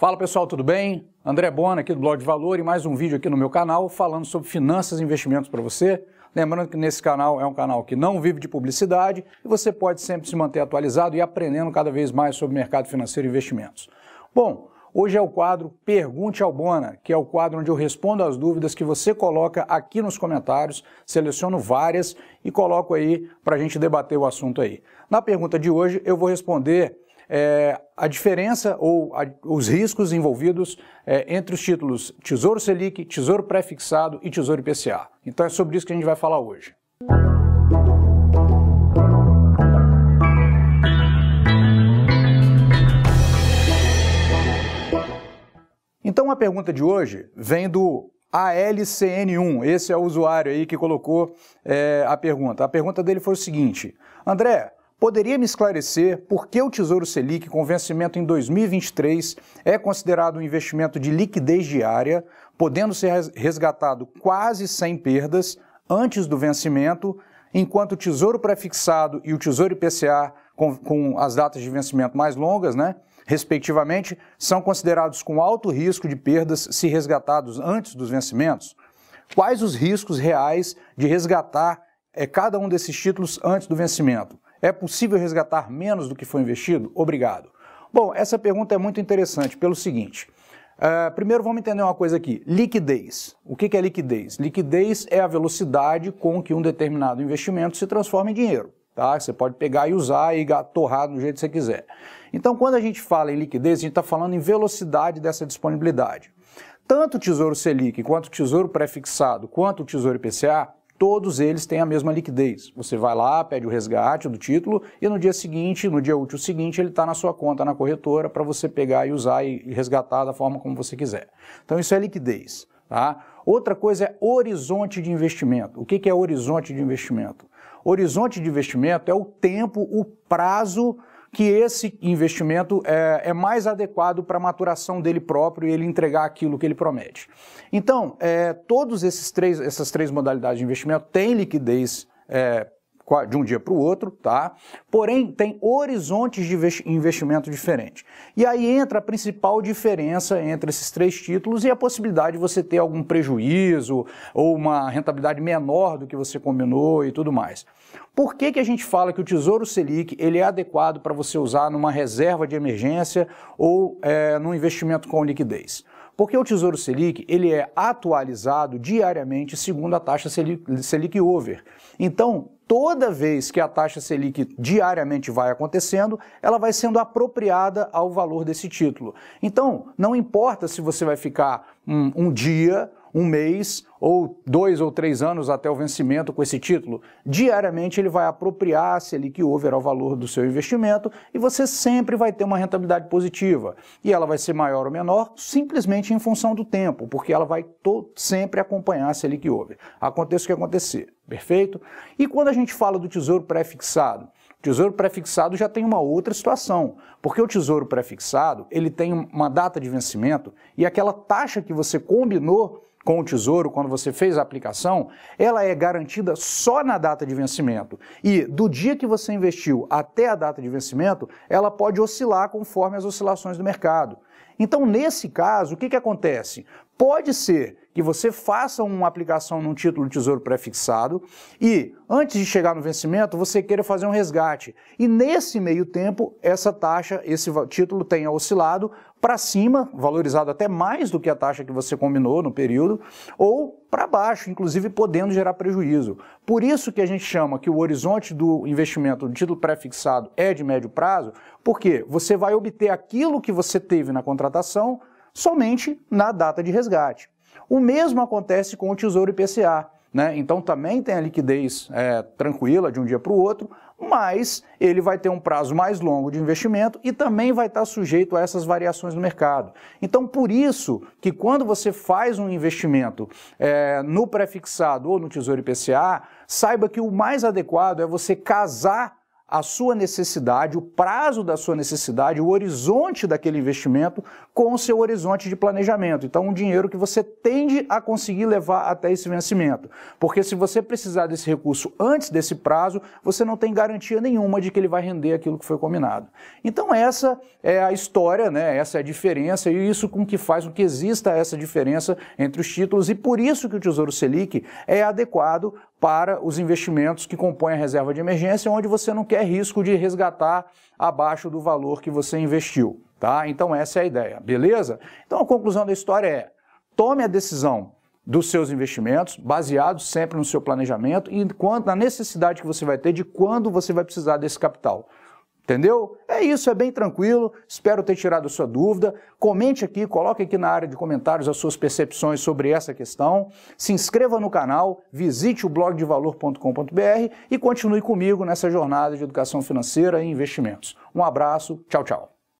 Fala pessoal, tudo bem? André Bona aqui do Blog de Valor e mais um vídeo aqui no meu canal falando sobre finanças e investimentos para você. Lembrando que nesse canal é um canal que não vive de publicidade e você pode sempre se manter atualizado e aprendendo cada vez mais sobre mercado financeiro e investimentos. Bom, hoje é o quadro Pergunte ao Bona, que é o quadro onde eu respondo as dúvidas que você coloca aqui nos comentários, seleciono várias e coloco aí para a gente debater o assunto aí. Na pergunta de hoje eu vou responder é, a diferença ou a, os riscos envolvidos é, entre os títulos Tesouro Selic, Tesouro Prefixado e Tesouro IPCA. Então é sobre isso que a gente vai falar hoje. Então a pergunta de hoje vem do ALCN1, esse é o usuário aí que colocou é, a pergunta. A pergunta dele foi o seguinte: André, Poderia me esclarecer por que o Tesouro Selic, com vencimento em 2023, é considerado um investimento de liquidez diária, podendo ser resgatado quase sem perdas antes do vencimento, enquanto o Tesouro Prefixado e o Tesouro IPCA, com, com as datas de vencimento mais longas, né, respectivamente, são considerados com alto risco de perdas se resgatados antes dos vencimentos? Quais os riscos reais de resgatar é, cada um desses títulos antes do vencimento? É possível resgatar menos do que foi investido? Obrigado. Bom, essa pergunta é muito interessante pelo seguinte. Uh, primeiro vamos entender uma coisa aqui: liquidez. O que, que é liquidez? Liquidez é a velocidade com que um determinado investimento se transforma em dinheiro. Tá? Você pode pegar e usar e torrar do jeito que você quiser. Então, quando a gente fala em liquidez, a gente está falando em velocidade dessa disponibilidade. Tanto o Tesouro Selic, quanto o Tesouro Prefixado, quanto o Tesouro IPCA todos eles têm a mesma liquidez. Você vai lá, pede o resgate do título e no dia seguinte, no dia útil seguinte, ele está na sua conta na corretora para você pegar e usar e resgatar da forma como você quiser. Então isso é liquidez. Tá? Outra coisa é horizonte de investimento. O que, que é horizonte de investimento? Horizonte de investimento é o tempo, o prazo que esse investimento é, é mais adequado para a maturação dele próprio e ele entregar aquilo que ele promete. Então, é, todos esses três, essas três modalidades de investimento têm liquidez é, de um dia para o outro, tá? Porém, tem horizontes de investimento diferentes. E aí entra a principal diferença entre esses três títulos e a possibilidade de você ter algum prejuízo ou uma rentabilidade menor do que você combinou e tudo mais. Por que, que a gente fala que o Tesouro Selic ele é adequado para você usar numa reserva de emergência ou é, num investimento com liquidez? porque o Tesouro Selic ele é atualizado diariamente segundo a taxa Selic, Selic Over. Então, toda vez que a taxa Selic diariamente vai acontecendo, ela vai sendo apropriada ao valor desse título. Então, não importa se você vai ficar um, um dia um mês ou dois ou três anos até o vencimento com esse título. Diariamente ele vai apropriar se ele que houver ao valor do seu investimento e você sempre vai ter uma rentabilidade positiva. E ela vai ser maior ou menor simplesmente em função do tempo, porque ela vai sempre acompanhar se ele que houver Aconteça o que acontecer, perfeito? E quando a gente fala do tesouro pré-fixado, o tesouro fixado já tem uma outra situação, porque o tesouro pré-fixado ele tem uma data de vencimento e aquela taxa que você combinou com o Tesouro, quando você fez a aplicação, ela é garantida só na data de vencimento. E do dia que você investiu até a data de vencimento, ela pode oscilar conforme as oscilações do mercado. Então, nesse caso, o que, que acontece? Pode ser que você faça uma aplicação num título de tesouro prefixado e, antes de chegar no vencimento, você queira fazer um resgate. E nesse meio tempo, essa taxa, esse título tenha oscilado para cima, valorizado até mais do que a taxa que você combinou no período, ou para baixo, inclusive podendo gerar prejuízo. Por isso que a gente chama que o horizonte do investimento do título pré-fixado é de médio prazo, porque você vai obter aquilo que você teve na contratação somente na data de resgate. O mesmo acontece com o Tesouro IPCA. Né? Então também tem a liquidez é, tranquila de um dia para o outro, mas ele vai ter um prazo mais longo de investimento e também vai estar sujeito a essas variações no mercado. Então, por isso que quando você faz um investimento é, no pré-fixado ou no Tesouro IPCA, saiba que o mais adequado é você casar a sua necessidade, o prazo da sua necessidade, o horizonte daquele investimento com o seu horizonte de planejamento. Então, um dinheiro que você tende a conseguir levar até esse vencimento. Porque se você precisar desse recurso antes desse prazo, você não tem garantia nenhuma de que ele vai render aquilo que foi combinado. Então, essa é a história, né? essa é a diferença, e isso com que faz com que exista essa diferença entre os títulos, e por isso que o Tesouro Selic é adequado para os investimentos que compõem a reserva de emergência, onde você não quer risco de resgatar abaixo do valor que você investiu, tá? Então essa é a ideia, beleza? Então a conclusão da história é: tome a decisão dos seus investimentos, baseado sempre no seu planejamento e quanto na necessidade que você vai ter de quando você vai precisar desse capital. Entendeu? É isso, é bem tranquilo. Espero ter tirado a sua dúvida. Comente aqui, coloque aqui na área de comentários as suas percepções sobre essa questão. Se inscreva no canal, visite o blogdevalor.com.br e continue comigo nessa jornada de educação financeira e investimentos. Um abraço, tchau, tchau.